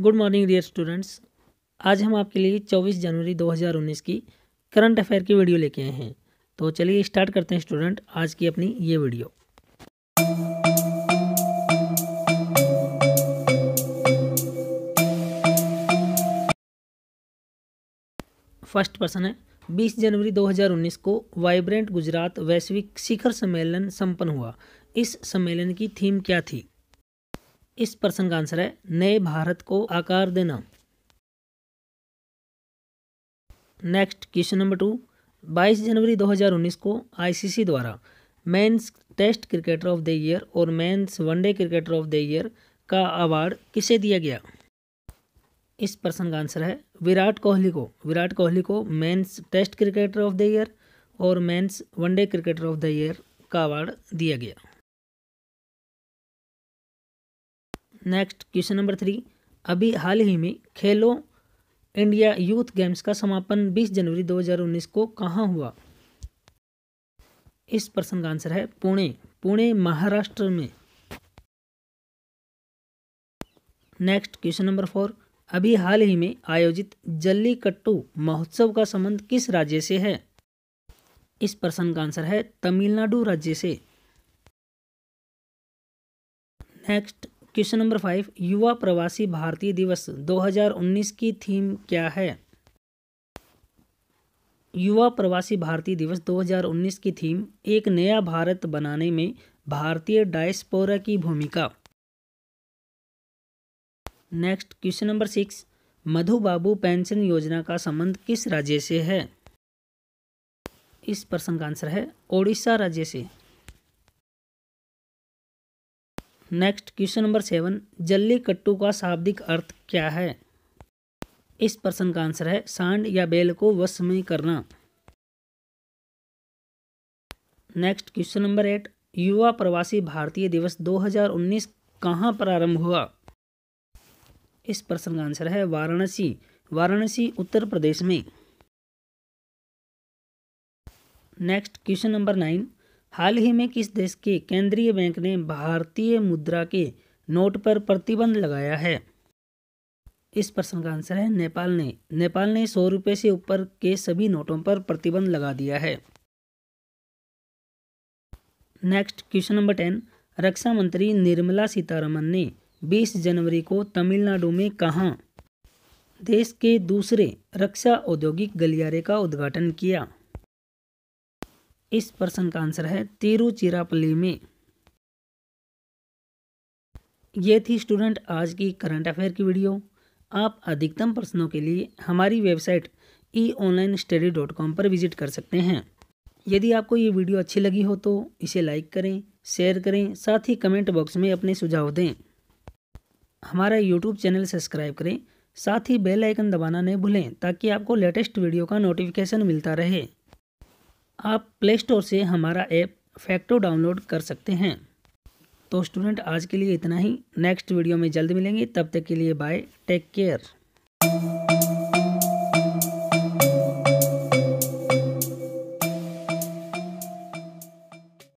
good morning dear students आज हम आपके लिए 24 जनवरी 2019 की करंट अफेयर की वीडियो लेके आए हैं तो चलिए स्टार्ट करते हैं स्टूडेंट आज की अपनी ये वीडियो फर्स्ट पर्सन है 20 जनवरी 2019 को वाइब्रेंट गुजरात वैश्विक शिखर सम्मेलन संपन्न हुआ इस सम्मेलन की थीम क्या थी इस प्रश्न का आंसर है नए भारत को आकार देना नेक्स्ट क्वेश्चन नंबर टू 22 जनवरी 2019 को आईसीसी द्वारा men's test cricketer of the year और men's one day cricketer of the year का अवार्ड किसे दिया गया इस प्रश्न का आंसर है विराट कोहली को विराट कोहली को men's test cricketer of the year और men's one day cricketer of the year का अवार्ड दिया गया नेक्स्ट क्वेश्चन नंबर थ्री अभी हाल ही में खेलो इंडिया यूथ गेम्स का समापन 20 जनवरी 2019 को कहाँ हुआ इस प्रश्न का आंसर है पुणे पुणे महाराष्ट्र में नेक्स्ट क्वेश्चन नंबर फोर अभी हाल ही में आयोजित जल्लीकट्टू महोत्सव का संबंध किस राज्य से है इस प्रश्न का आंसर है तमिलनाडु राज्य से नेक्स्ट क्वेश्चन नंबर फाइव युवा प्रवासी भारतीय दिवस 2019 की थीम क्या है युवा प्रवासी भारतीय दिवस 2019 की थीम एक नया भारत बनाने में भारतीय डायस्पोरा की भूमिका next question number six Madhu Babu pension योजना का संबंध किस राज्य से है इस प्रश्न का आंसर है ओडिशा राज्य से next question number seven Jallikattu का शाब्दिक अर्थ क्या है इस प्रश्न का आंसर है सांड या बैल को वश में करना नेक्स्ट क्वेश्चन नंबर एट युवा प्रवासी भारतीय दिवस 2019 कहाँ प्रारंभ हुआ इस प्रश्न का आंसर है वाराणसी वाराणसी उत्तर प्रदेश में नेक्स्ट क्वेश्चन नंबर नाइन हाल ही में किस देश के केंद्रीय बैंक ने भारतीय मुद्रा के नोट पर प्रतिबंध लगाया है इस प्रश्न का आंसर है नेपाल ने नेपाल ने सौ रुपये से ऊपर के सभी नोटों पर प्रतिबंध लगा दिया है नेक्स्ट क्वेश्चन नंबर टेन रक्षा मंत्री निर्मला सीतारमन ने 20 जनवरी को तमिलनाडु में कहाँ देश के दूसरे रक्षा औद्योगिक गलियारे का उद्घाटन किया इस प्रश्न का आंसर है तिरुचिरापल्ली में ये थी स्टूडेंट आज की करंट अफेयर की वीडियो आप अधिकतम प्रश्नों के लिए हमारी website E online study dot com पर विजिट कर सकते हैं यदि आपको ये वीडियो अच्छी लगी हो तो इसे लाइक करें शेयर करें साथ ही कमेंट बॉक्स में अपने सुझाव दें हमारा यूट्यूब चैनल सब्सक्राइब करें साथ ही बेल आइकन दबाना नहीं भूलें ताकि आपको लेटेस्ट वीडियो का नोटिफिकेशन मिलता रहे आप प्ले स्टोर से हमारा ऐप फैक्टो डाउनलोड कर सकते हैं तो स्टूडेंट आज के लिए इतना ही नेक्स्ट वीडियो में जल्द मिलेंगे तब तक के लिए बाय टेक केयर